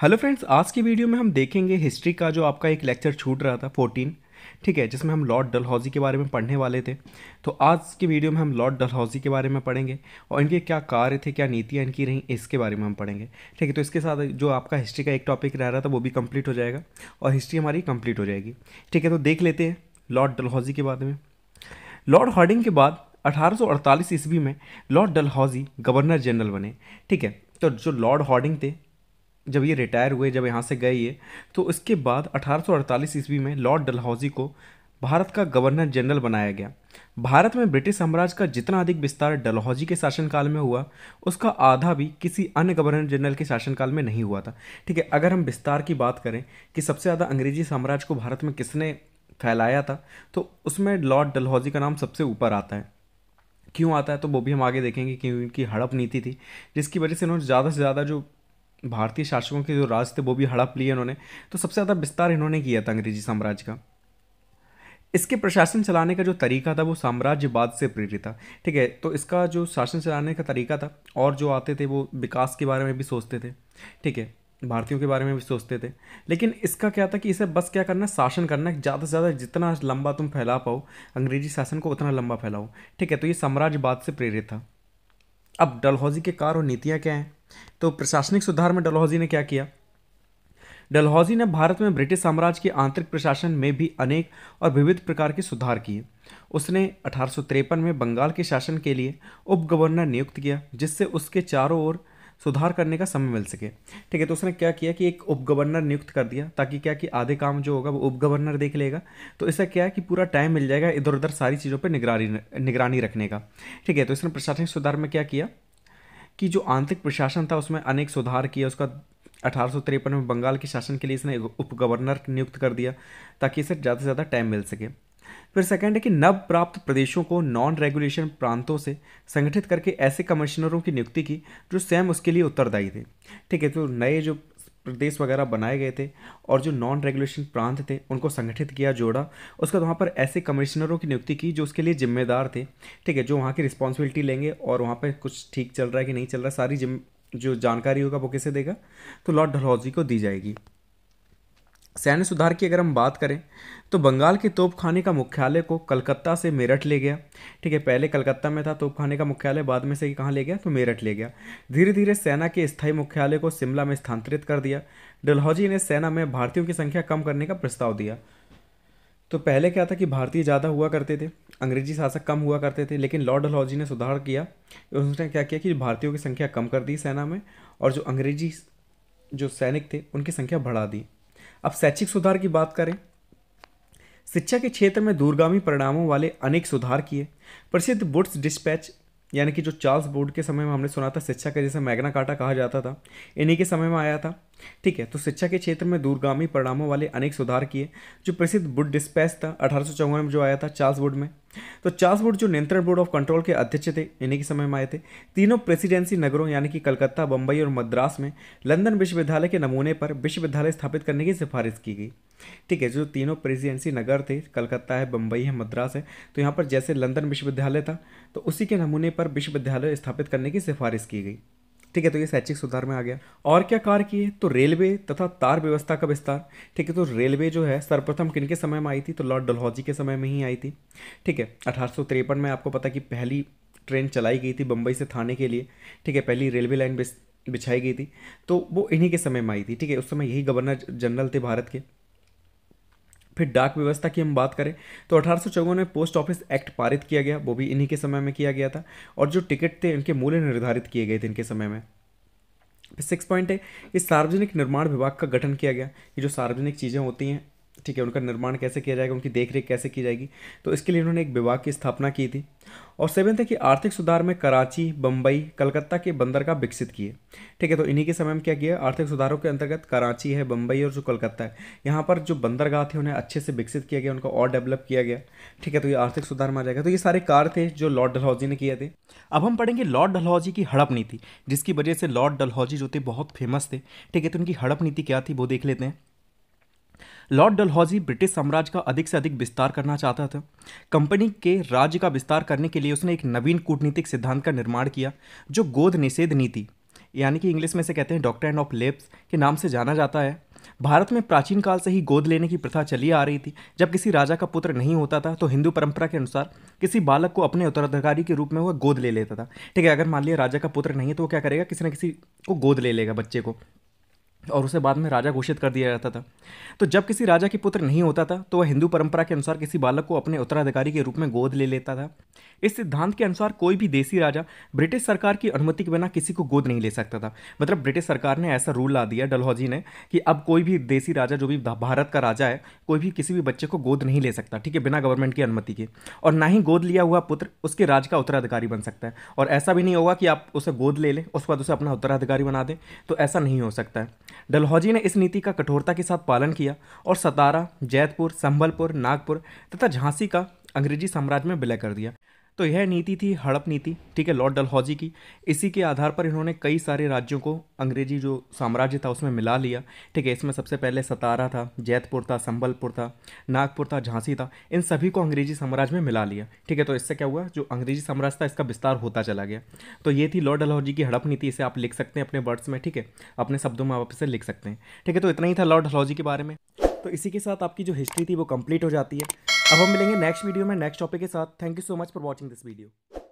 hello friends आज की video में हम देखेंगे हिस्ट्री का जो आपका एक लेक्चर छूट रहा था 14 ठीक है जिसमें हम लॉर्ड डलहौजी के बारे में पढ़ने वाले थे तो आज की वीडियो में हम लॉर्ड डलहौजी के बारे में पढ़ेंगे और इनके क्या कार्य थे क्या नीतियाँ इनकी रहीं इसके बारे में हम पढ़ेंगे ठीक है तो इसके साथ जो आपका हिस्ट्री का एक टॉपिक रह रहा था वो भी कम्प्लीट हो जाएगा और हिस्ट्री हमारी कम्प्लीट हो जाएगी ठीक है तो देख लेते हैं लॉर्ड डलहौजी के बारे में लॉर्ड हार्डिंग के बाद अठारह ईस्वी में लॉर्ड डलहौजी गवर्नर जनरल बने ठीक है तो जो लॉर्ड हॉर्डिंग थे जब ये रिटायर हुए जब यहाँ से गए ये तो उसके बाद 1848 ईस्वी में लॉर्ड डलहौजी को भारत का गवर्नर जनरल बनाया गया भारत में ब्रिटिश साम्राज्य का जितना अधिक विस्तार डलहौजी के शासनकाल में हुआ उसका आधा भी किसी अन्य गवर्नर जनरल के शासनकाल में नहीं हुआ था ठीक है अगर हम विस्तार की बात करें कि सबसे ज़्यादा अंग्रेजी साम्राज्य को भारत में किसने फैलाया था तो उसमें लॉर्ड डलहौजी का नाम सबसे ऊपर आता है क्यों आता है तो वो भी हम आगे देखेंगे क्योंकि उनकी हड़प नीति थी जिसकी वजह से उन्होंने ज़्यादा से ज़्यादा जो भारतीय शासकों के जो राज थे वो भी हड़प लिए इन्होंने तो सबसे ज़्यादा विस्तार इन्होंने किया था अंग्रेजी साम्राज्य का इसके प्रशासन चलाने का जो तरीका था वो साम्राज्यवाद से प्रेरित था ठीक है तो इसका जो शासन चलाने का तरीका था और जो आते थे वो विकास के बारे में भी सोचते थे ठीक है भारतीयों के बारे में भी सोचते थे लेकिन इसका क्या था कि इसे बस क्या करना शासन करना है ज़्यादा से ज़्यादा जितना लंबा तुम फैला पाओ अंग्रेजी शासन को उतना लंबा फैलाओ ठीक है तो ये साम्राज्यवाद से प्रेरित था अब डलहौजी के कार और नीतियाँ क्या हैं तो प्रशासनिक सुधार में डलहौजी ने क्या किया डलहौजी ने भारत में ब्रिटिश साम्राज्य के आंतरिक प्रशासन में भी अनेक और विविध प्रकार के सुधार किए उसने अठारह में बंगाल के शासन के लिए उप गवर्नर नियुक्त किया जिससे उसके चारों ओर सुधार करने का समय मिल सके ठीक है तो उसने क्या किया कि एक उप गवर्नर नियुक्त कर दिया ताकि क्या कि आधे काम जो होगा वो उप गवर्नर देख लेगा तो इससे क्या है कि पूरा टाइम मिल जाएगा इधर उधर सारी चीज़ों पर निगरानी निगरानी रखने का ठीक है तो इसने प्रशासनिक सुधार में क्या किया कि जो आंतरिक प्रशासन था उसमें अनेक सुधार किया उसका अठारह में बंगाल के शासन के लिए इसने उप गवर्नर नियुक्त कर दिया ताकि इसे ज़्यादा से ज़्यादा टाइम मिल सके फिर सेकंड है कि नव प्राप्त प्रदेशों को नॉन रेगुलेशन प्रांतों से संगठित करके ऐसे कमिश्नरों की नियुक्ति की जो स्वयं उसके लिए उत्तरदायी थे ठीक है तो नए जो प्रदेश वगैरह बनाए गए थे और जो नॉन रेगुलेशन प्रांत थे उनको संगठित किया जोड़ा उसके वहाँ पर ऐसे कमिश्नरों की नियुक्ति की जो उसके लिए जिम्मेदार थे ठीक है जो वहाँ की रिस्पॉन्सिबिलिटी लेंगे और वहाँ पर कुछ ठीक चल रहा है कि नहीं चल रहा सारी जिम जो जानकारी होगा वो किसे देगा तो लॉर्ड डलहौजी को दी जाएगी सैन्य सुधार की अगर हम बात करें तो बंगाल के तोपखाने का मुख्यालय को कलकत्ता से मेरठ ले गया ठीक है पहले कलकत्ता में था तोपखाने का मुख्यालय बाद में से कहाँ ले गया तो मेरठ ले गया धीरे धीरे सेना के स्थायी मुख्यालय को शिमला में स्थानांतरित कर दिया डलहौजी ने सेना में भारतीयों की संख्या कम करने का प्रस्ताव दिया तो पहले क्या था कि भारतीय ज़्यादा हुआ करते थे अंग्रेजी शासक कम हुआ करते थे लेकिन लॉर्ड डलहौजी ने सुधार किया उसने क्या किया कि भारतीयों की संख्या कम कर दी सेना में और जो अंग्रेजी जो सैनिक थे उनकी संख्या बढ़ा दी अब शैक्षिक सुधार की बात करें शिक्षा के क्षेत्र में दूरगामी परिणामों वाले अनेक सुधार किए प्रसिद्ध बुट्स डिस्पैच यानी कि जो चार्ल्स बोर्ड के समय में हमने सुना था शिक्षा का जैसे मैग्ना काटा कहा जाता था इन्हीं के समय में आया था ठीक है तो शिक्षा के क्षेत्र में दूरगामी परिणामों वाले अनेक सुधार किए जो प्रसिद्ध बुड डिस्पैच था अठारह में जो आया था चार्ल्स वुड में तो चार्ल्स वुड जो नियंत्रण बोर्ड ऑफ कंट्रोल के अध्यक्ष थे इन्हीं के समय में आए थे तीनों प्रेसिडेंसी नगरों यानी कि कलकत्ता बम्बई और मद्रास में लंदन विश्वविद्यालय के नमूने पर विश्वविद्यालय स्थापित करने की सिफारिश की गई ठीक है जो तीनों प्रेसिडेंसी नगर थे कलकत्ता है बम्बई है मद्रास है तो यहाँ पर जैसे लंदन विश्वविद्यालय था तो उसी के नमूने पर विश्वविद्यालय स्थापित करने की सिफारिश की गई ठीक है तो ये शैक्षिक सुधार में आ गया और क्या कार्य किए तो रेलवे तथा तार व्यवस्था का विस्तार ठीक है तो रेलवे जो है सर्वप्रथम किन के समय में आई थी तो लॉर्ड डलहौजी के समय में ही आई थी ठीक है अठारह में आपको पता कि पहली ट्रेन चलाई गई थी बम्बई से थाने के लिए ठीक है पहली रेलवे लाइन बिछाई गई थी तो वो इन्हीं के समय में आई थी ठीक है उस समय यही गवर्नर जनरल थे भारत के फिर डाक व्यवस्था की हम बात करें तो अठारह में पोस्ट ऑफिस एक्ट पारित किया गया वो भी इन्हीं के समय में किया गया था और जो टिकट थे इनके मूल्य निर्धारित किए गए थे इनके समय में सिक्स पॉइंट है कि सार्वजनिक निर्माण विभाग का गठन किया गया ये जो सार्वजनिक चीज़ें होती हैं ठीक है उनका निर्माण कैसे किया जाएगा उनकी देखरेख कैसे की जाएगी तो इसके लिए इन्होंने एक विभाग की स्थापना की थी और सेवेंथ है कि आर्थिक सुधार में कराची बम्बई कलकत्ता के बंदरगाह विकसित किए ठीक है तो इन्हीं के समय में क्या किया आर्थिक सुधारों के अंतर्गत कराची है बम्बई और जो कलकत्ता है यहाँ पर जो बंदरगाह थे उन्हें अच्छे से विकसित किया गया उनको और डेवलप किया गया ठीक है तो ये आर्थिक सुधार में आ जाएगा तो ये सारे कार्य थे जो लॉर्ड डलहौजी ने किए थे अब हम पढ़ेंगे लॉर्ड डलहौजी की हड़प नीति जिसकी वजह से लॉर्ड डलहौजी जो थे बहुत फेमस थे ठीक है तो उनकी हड़प नीति क्या थी वो देख लेते हैं लॉर्ड डलहौजी ब्रिटिश साम्राज्य का अधिक से अधिक विस्तार करना चाहता था कंपनी के राज्य का विस्तार करने के लिए उसने एक नवीन कूटनीतिक सिद्धांत का निर्माण किया जो गोद निषेध नीति यानी कि इंग्लिश में से कहते हैं डॉक्टर ऑफ लेप्स के नाम से जाना जाता है भारत में प्राचीन काल से ही गोद लेने की प्रथा चली आ रही थी जब किसी राजा का पुत्र नहीं होता था तो हिंदू परंपरा के अनुसार किसी बालक को अपने उत्तराधिकारी के रूप में वह गोद ले लेता था ठीक है अगर मान लिया राजा का पुत्र नहीं है तो वो क्या करेगा किसी न किसी को गोद ले लेगा बच्चे को और उसे बाद में राजा घोषित कर दिया जाता था तो जब किसी राजा के पुत्र नहीं होता था तो वह हिंदू परंपरा के अनुसार किसी बालक को अपने उत्तराधिकारी के रूप में गोद ले लेता था इस सिद्धांत के अनुसार कोई भी देसी राजा ब्रिटिश सरकार की अनुमति के बिना किसी को गोद नहीं ले सकता था मतलब ब्रिटिश सरकार ने ऐसा रूल ला दिया डलहौजी ने कि अब कोई भी देसी राजा जो भी भारत का राजा है कोई भी किसी भी बच्चे को गोद नहीं ले सकता ठीक है बिना गवर्नमेंट की अनुमति के और ना ही गोद लिया हुआ पुत्र उसके राज का उत्तराधिकारी बन सकता है और ऐसा भी नहीं होगा कि आप उसे गोद ले लें उसके बाद उसे अपना उत्तराधिकारी बना दें तो ऐसा नहीं हो सकता है डलहौजी ने इस नीति का कठोरता के साथ पालन किया और सतारा जैतपुर संबलपुर नागपुर तथा झांसी का अंग्रेजी साम्राज्य में विलय कर दिया तो यह नीति थी हड़प नीति ठीक है लॉर्ड डलहौजी की इसी के आधार पर इन्होंने कई सारे राज्यों को अंग्रेजी जो साम्राज्य था उसमें मिला लिया ठीक है इसमें सबसे पहले सतारा था जैतपुर था संबलपुर था नागपुर था झांसी था इन सभी को अंग्रेजी साम्राज्य में मिला लिया ठीक है तो इससे क्या हुआ जो अंग्रेजी साम्राज्य था इसका विस्तार होता चला गया तो ये थी लॉर्ड डलहौजी की हड़प नीति इसे आप लिख सकते हैं अपने वर्ड्स में ठीक है अपने शब्दों में आप इसे लिख सकते हैं ठीक है तो इतना ही था लॉर्ड डलहौजी के बारे में तो इसी के साथ आपकी जो हिस्ट्री थी वो कंप्लीट हो जाती है अब हम मिलेंगे नेक्स्ट वीडियो में नेक्स्ट टॉपिक के साथ thank you so much for watching this video